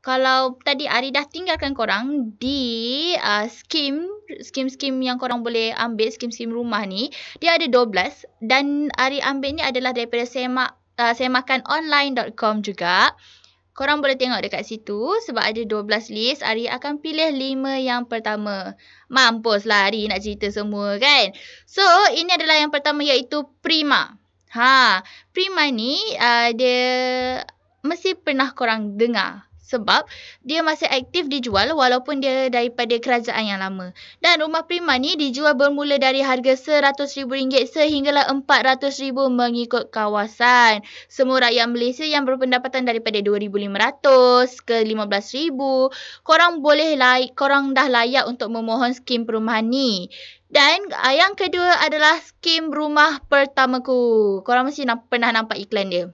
kalau tadi Ari dah tinggalkan korang di uh, skim skim-skim yang korang boleh ambil skim-skim rumah ni dia ada 12 dan Ari ambil ni adalah daripada semak uh, semakanonline.com juga korang boleh tengok dekat situ sebab ada 12 list Ari akan pilih 5 yang pertama mampuslah Ari nak cerita semua kan so ini adalah yang pertama iaitu Prima ha Prima ni uh, dia mesti pernah korang dengar sebab dia masih aktif dijual walaupun dia daripada kerajaan yang lama. Dan rumah prima ni dijual bermula dari harga RM100,000 sehinggalah RM400,000 mengikut kawasan. Semua rakyat Malaysia yang berpendapatan daripada RM2,500 ke RM15,000, korang boleh like, korang dah layak untuk memohon skim perumahan ni. Dan yang kedua adalah skim rumah pertamaku. Korang mesti pernah nampak iklan dia.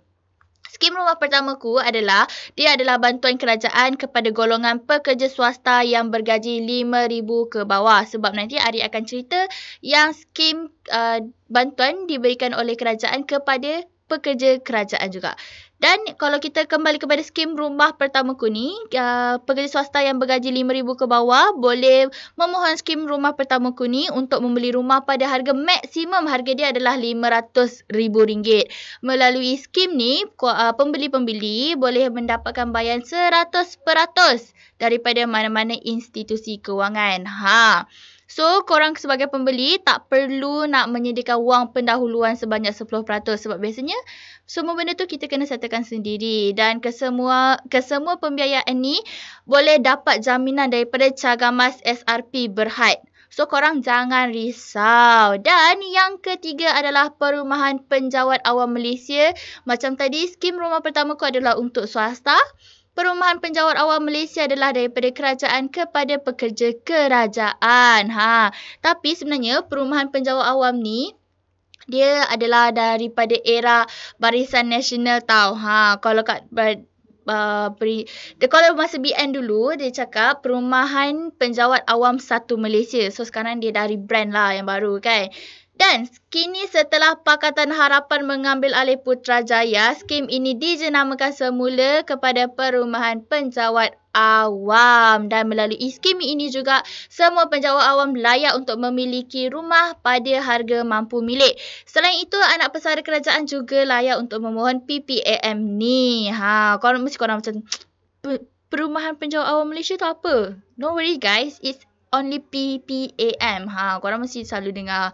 Skim rumah pertamaku adalah dia adalah bantuan kerajaan kepada golongan pekerja swasta yang bergaji 5000 ke bawah sebab nanti Ari akan cerita yang skim uh, bantuan diberikan oleh kerajaan kepada pekerja kerajaan juga. Dan kalau kita kembali kepada skim rumah pertama kuni, uh, pekerja swasta yang bergaji RM5,000 ke bawah boleh memohon skim rumah pertama kuni untuk membeli rumah pada harga maksimum harga dia adalah RM500,000. Melalui skim ni, uh, pembeli-pembeli boleh mendapatkan bayaran 100% daripada mana-mana institusi kewangan. Haa. So korang sebagai pembeli tak perlu nak menyediakan wang pendahuluan sebanyak 10% sebab biasanya semua benda tu kita kena settlekan sendiri dan kesemua kesemua pembiayaan ni boleh dapat jaminan daripada cagamas SRP Berhad. So korang jangan risau. Dan yang ketiga adalah perumahan penjawat awam Malaysia. Macam tadi skim rumah pertama ku adalah untuk swasta. Perumahan penjawat Awam Malaysia adalah daripada kerajaan kepada pekerja kerajaan. Ha, tapi sebenarnya perumahan penjawat awam ni dia adalah daripada era Barisan Nasional tau. Ha, kalau kat Uh, beri, dia kalau masa BN dulu dia cakap perumahan penjawat awam satu Malaysia. So sekarang dia dari brand lah yang baru kan. Dan kini setelah Pakatan Harapan mengambil alih Putrajaya, skim ini dijenamakan semula kepada Perumahan Penjawat Awam. Dan melalui skim ini juga, semua penjawat awam layak untuk memiliki rumah pada harga mampu milik. Selain itu, anak pesara kerajaan juga layak untuk memohon PPAM ni. Ha, korang mesti korang macam, Perumahan Penjawat Awam Malaysia tu apa? No worry guys, it's only PPAM. Ha, korang mesti selalu dengar.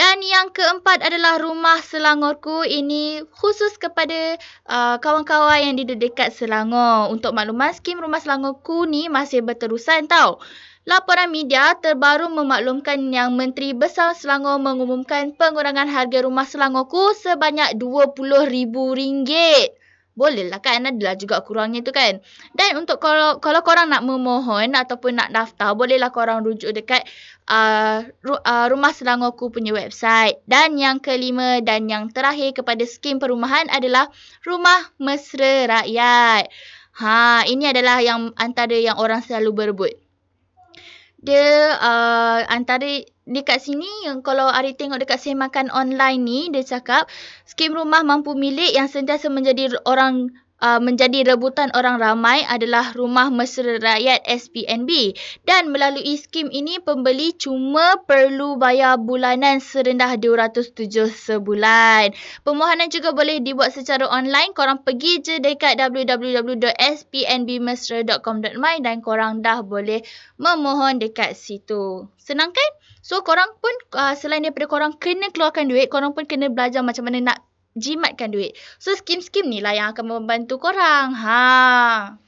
Dan yang keempat adalah rumah Selangorku. Ini khusus kepada uh, kawan-kawan yang di dekat Selangor. Untuk makluman, skim rumah Selangorku ni masih berterusan tau. Laporan media terbaru memaklumkan yang Menteri Besar Selangor mengumumkan pengurangan harga rumah Selangorku sebanyak RM20,000 boleh lah kan adalah juga kurangnya tu kan dan untuk kalau kalau korang nak memohon ataupun nak daftar bolehlah korang rujuk dekat uh, uh, rumah selangorku punya website dan yang kelima dan yang terakhir kepada skim perumahan adalah rumah mesra rakyat ha ini adalah yang antara yang orang selalu berebut dia uh, antara dekat sini yang kalau hari tengok dekat makan online ni dia cakap skim rumah mampu milik yang sentiasa menjadi orang uh, menjadi rebutan orang ramai adalah rumah mesra rakyat SPNB dan melalui skim ini pembeli cuma perlu bayar bulanan serendah 207 sebulan. Permohonan juga boleh dibuat secara online. Korang pergi je dekat www.spnbmesra.com.my dan korang dah boleh memohon dekat situ. Senang kan? So korang pun uh, selain daripada korang kena keluarkan duit, korang pun kena belajar macam mana nak jimatkan duit. So, skim-skim ni lah yang akan membantu korang. Ha.